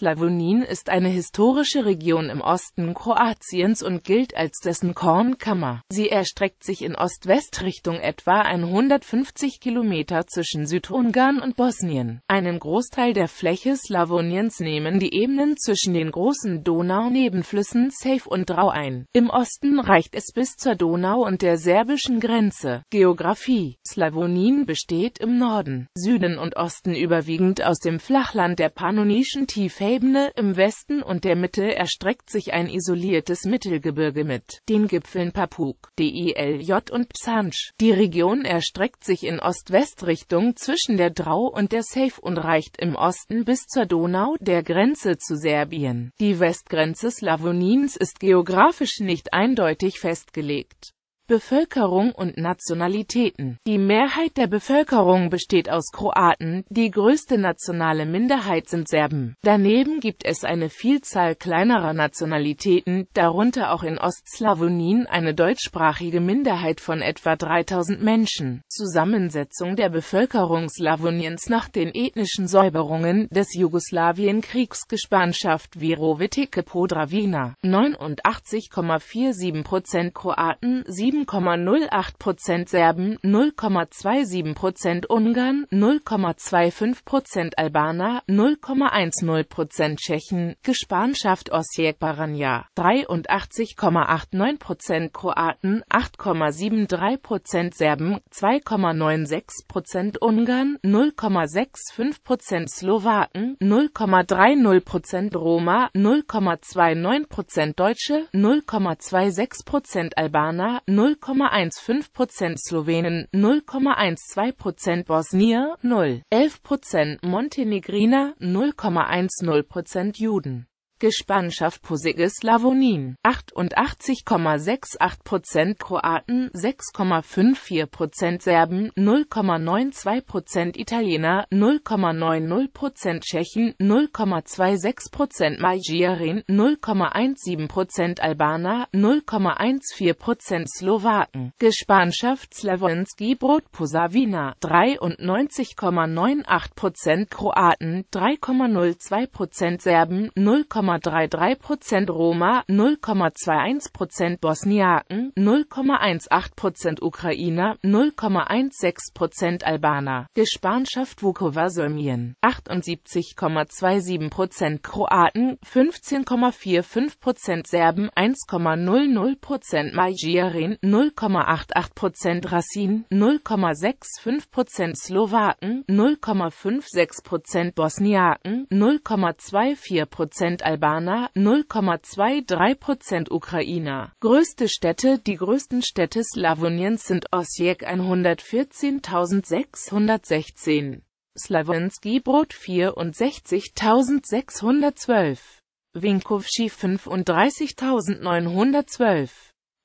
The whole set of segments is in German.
Slavonin ist eine historische Region im Osten Kroatiens und gilt als dessen Kornkammer. Sie erstreckt sich in Ost-West-Richtung etwa 150 Kilometer zwischen Südungarn und Bosnien. Einen Großteil der Fläche Slavoniens nehmen die Ebenen zwischen den großen Donau-Nebenflüssen Save und Drau ein. Im Osten reicht es bis zur Donau und der serbischen Grenze. Geografie Slavonin besteht im Norden, Süden und Osten überwiegend aus dem Flachland der Pannonischen Tiefe Ebene im Westen und der Mitte erstreckt sich ein isoliertes Mittelgebirge mit den Gipfeln Papuk, Dilj und Psanj. Die Region erstreckt sich in Ost-West-Richtung zwischen der Drau und der Save und reicht im Osten bis zur Donau, der Grenze zu Serbien. Die Westgrenze Slavonins ist geografisch nicht eindeutig festgelegt Bevölkerung und Nationalitäten. Die Mehrheit der Bevölkerung besteht aus Kroaten, die größte nationale Minderheit sind Serben. Daneben gibt es eine Vielzahl kleinerer Nationalitäten, darunter auch in Ostslawonien eine deutschsprachige Minderheit von etwa 3000 Menschen. Zusammensetzung der Bevölkerung Slawoniens nach den ethnischen Säuberungen des jugoslawien Gespanschaft Virovitike Podravina 89,47% Kroaten 7 7,08% Serben, 0,27% Ungarn, 0,25% Albaner, 0,10% Tschechen, Gespanschaft Osijek Baranja, 83,89% Kroaten, 8,73% Serben, 2,96% Ungarn, 0,65% Slowaken, 0,30% Roma, 0,29% Deutsche, 0,26% Albaner, 0, 0,15%, Slowenen 0,12%, Bosnier 0,11%, Montenegriner 0,10%, Juden Gespannschaft Posiges Slavonin 88,68% Kroaten, 6,54% Serben, 0,92% Italiener, 0,90% Tschechen, 0,26% Magyarin, 0,17% Albaner, 0,14% Slowaken. Gespannschaft Slavonski Brot Brotposavina 93,98% Kroaten, 3,02% Serben, 0, 0,33% Roma, 0,21% Bosniaken, 0,18% Ukrainer, 0,16% Albaner, Gespanschaft Vukovar solmien 78,27% Kroaten, 15,45% Serben, 1,00% Magyarin, 0,88% Rassin, 0,65% Slowaken, 0,56% Bosniaken, 0,24% Albaner, Albaner, 0,23 Prozent Ukrainer. Größte Städte Die größten Städte Slawoniens sind Osijek 114.616, Slavonski Brot 64.612, Vinkovci 35.912,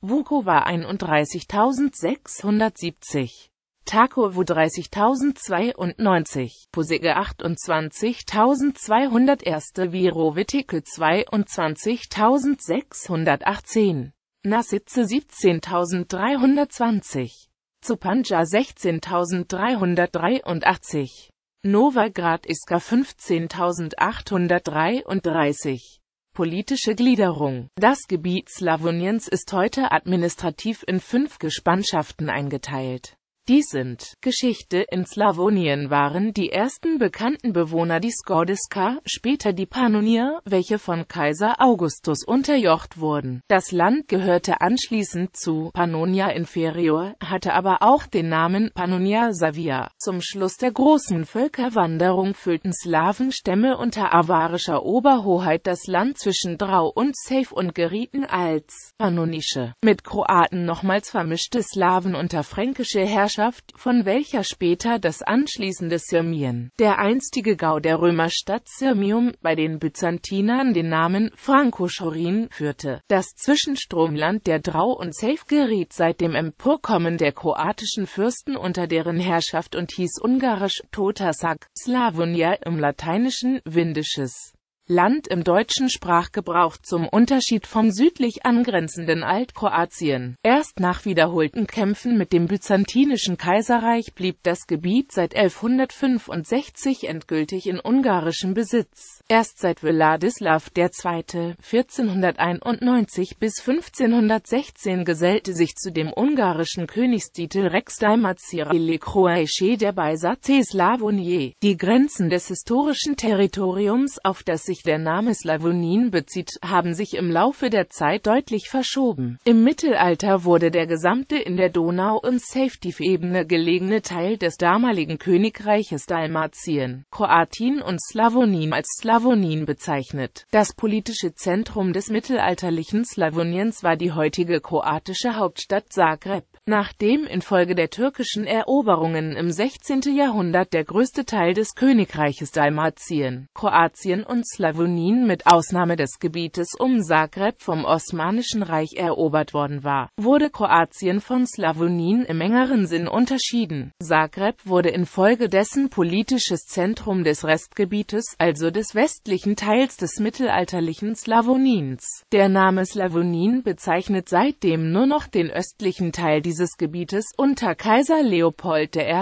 Vukova 31.670. Takovo 30.092, Posege 28.201, Virovitikel 22.618, Nasitze 17.320, Zupanja 16.383, Novograd Iska 15.833. Politische Gliederung Das Gebiet Slawoniens ist heute administrativ in fünf Gespannschaften eingeteilt. Die sind Geschichte in Slavonien waren die ersten bekannten Bewohner die Skordiska, später die Pannonier, welche von Kaiser Augustus unterjocht wurden. Das Land gehörte anschließend zu Pannonia Inferior, hatte aber auch den Namen Pannonia Savia. Zum Schluss der großen Völkerwanderung füllten Slavenstämme unter avarischer Oberhoheit das Land zwischen Drau und Save und gerieten als pannonische, mit Kroaten nochmals vermischte Slaven unter fränkische Herrscher Herrschaft, von welcher später das anschließende Sirmien, der einstige Gau der Römerstadt Sirmium, bei den Byzantinern den Namen Frankoschorin führte. Das Zwischenstromland der Drau und Save geriet seit dem Emporkommen der kroatischen Fürsten unter deren Herrschaft und hieß ungarisch Totasak, Slavonia im Lateinischen, Windisches. Land im deutschen Sprachgebrauch zum Unterschied vom südlich angrenzenden Altkroatien. Erst nach wiederholten Kämpfen mit dem byzantinischen Kaiserreich blieb das Gebiet seit 1165 endgültig in ungarischem Besitz. Erst seit Wladislaw II. 1491 bis 1516 gesellte sich zu dem ungarischen Königstitel Rex Dalmatirae Croae der Beisatze Slavonier die Grenzen des historischen Territoriums, auf das sich sich der Name Slavonin bezieht, haben sich im Laufe der Zeit deutlich verschoben. Im Mittelalter wurde der gesamte in der Donau- und Safety-Ebene gelegene Teil des damaligen Königreiches Dalmatien, Kroatien und Slavonin als Slavonin bezeichnet. Das politische Zentrum des mittelalterlichen Slavoniens war die heutige kroatische Hauptstadt Zagreb. Nachdem infolge der türkischen Eroberungen im 16. Jahrhundert der größte Teil des Königreiches Dalmatien, Kroatien und Slavonien Slawonien mit Ausnahme des Gebietes um Zagreb vom Osmanischen Reich erobert worden war, wurde Kroatien von Slawonien im engeren Sinn unterschieden. Zagreb wurde infolgedessen politisches Zentrum des Restgebietes, also des westlichen Teils des mittelalterlichen Slawoniens. Der Name Slawonien bezeichnet seitdem nur noch den östlichen Teil dieses Gebietes unter Kaiser Leopold I.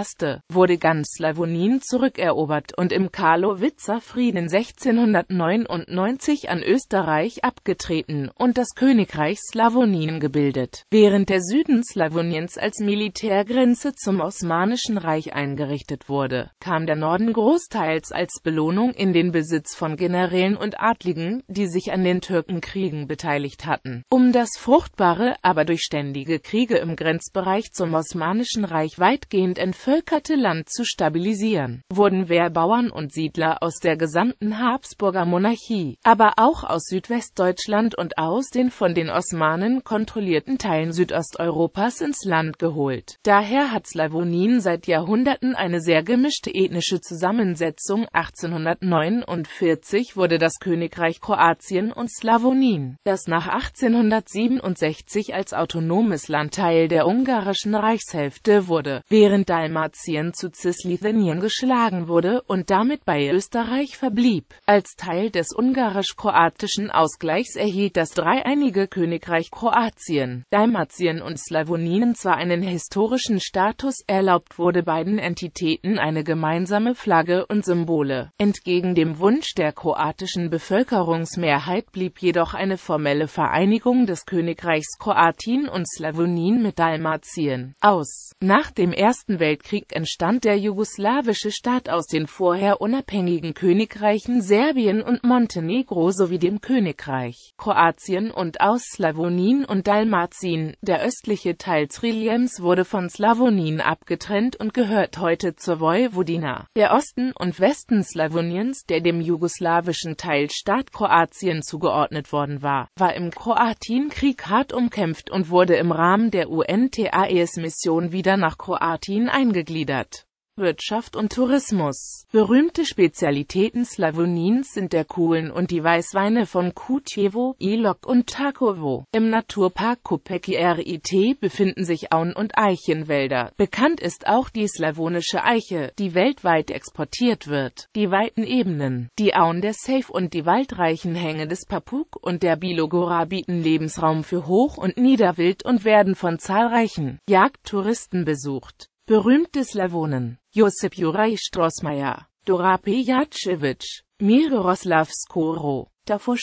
wurde ganz Slawonien zurückerobert und im Karlowitzer Frieden 1690 1999 an Österreich abgetreten und das Königreich Slavonien gebildet, während der Süden Slavoniens als Militärgrenze zum Osmanischen Reich eingerichtet wurde, kam der Norden großteils als Belohnung in den Besitz von Generälen und Adligen, die sich an den Türkenkriegen beteiligt hatten. Um das fruchtbare, aber durch ständige Kriege im Grenzbereich zum Osmanischen Reich weitgehend entvölkerte Land zu stabilisieren, wurden Wehrbauern und Siedler aus der gesamten Habsburger ihrer Monarchie, aber auch aus Südwestdeutschland und aus den von den Osmanen kontrollierten Teilen Südosteuropas ins Land geholt. Daher hat Slawonien seit Jahrhunderten eine sehr gemischte ethnische Zusammensetzung. 1849 wurde das Königreich Kroatien und Slawonien, das nach 1867 als autonomes Land Teil der ungarischen Reichshälfte wurde, während Dalmatien zu Cislithenien geschlagen wurde und damit bei Österreich verblieb. Als Teil Teil des ungarisch-kroatischen Ausgleichs erhielt das dreieinige Königreich Kroatien, Dalmatien und Slavonien zwar einen historischen Status, erlaubt wurde beiden Entitäten eine gemeinsame Flagge und Symbole. Entgegen dem Wunsch der kroatischen Bevölkerungsmehrheit blieb jedoch eine formelle Vereinigung des Königreichs Kroatien und Slavonien mit Dalmatien aus. Nach dem Ersten Weltkrieg entstand der jugoslawische Staat aus den vorher unabhängigen Königreichen Serbien und Montenegro sowie dem Königreich Kroatien und aus Slavonien und Dalmatien. Der östliche Teil Triliens wurde von Slavonien abgetrennt und gehört heute zur Vojvodina. Der Osten und Westen Slavoniens, der dem jugoslawischen Teilstaat Kroatien zugeordnet worden war, war im Kroatienkrieg hart umkämpft und wurde im Rahmen der UNTAES-Mission wieder nach Kroatien eingegliedert. Wirtschaft und Tourismus. Berühmte Spezialitäten Slavonins sind der Kuhlen und die Weißweine von Kutjevo, Ilok und Takovo. Im Naturpark Kopeki RIT befinden sich Auen- und Eichenwälder. Bekannt ist auch die slawonische Eiche, die weltweit exportiert wird. Die weiten Ebenen, die Auen der Safe und die waldreichen Hänge des Papuk und der Bilogora bieten Lebensraum für Hoch- und Niederwild und werden von zahlreichen Jagdtouristen besucht. Berühmte Slavonen, Josip Juraj Strossmayer, Dora Pejacevic, Miroslav Skoro, Davor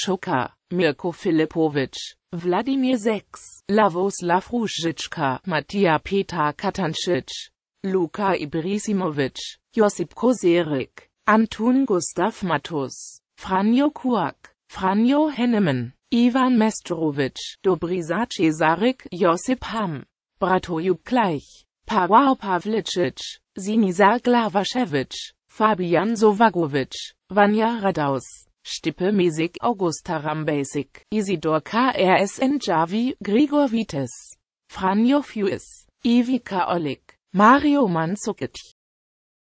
Mirko Filipovic, Wladimir Seks, Lavoslav Ružicka, Matija Petar Katancic, Luka Ibrisimovic Josip Koserik, Antun Gustav Matus, Franjo Kuak, Franjo Hennemann, Ivan Mestorovic, Dobrisa Cesarik, Josip Ham Bratojub Gleich, Pawao Pawlicic, Sinisa Glavaschewitsch, Fabian Sovagovic, Vanja Radaus, Stippe Mesik, Augusta Rambasic, Isidor KRS Njavi, Grigor Vites, Franjo Fuis, Ivica Olik, Mario Mandzukic.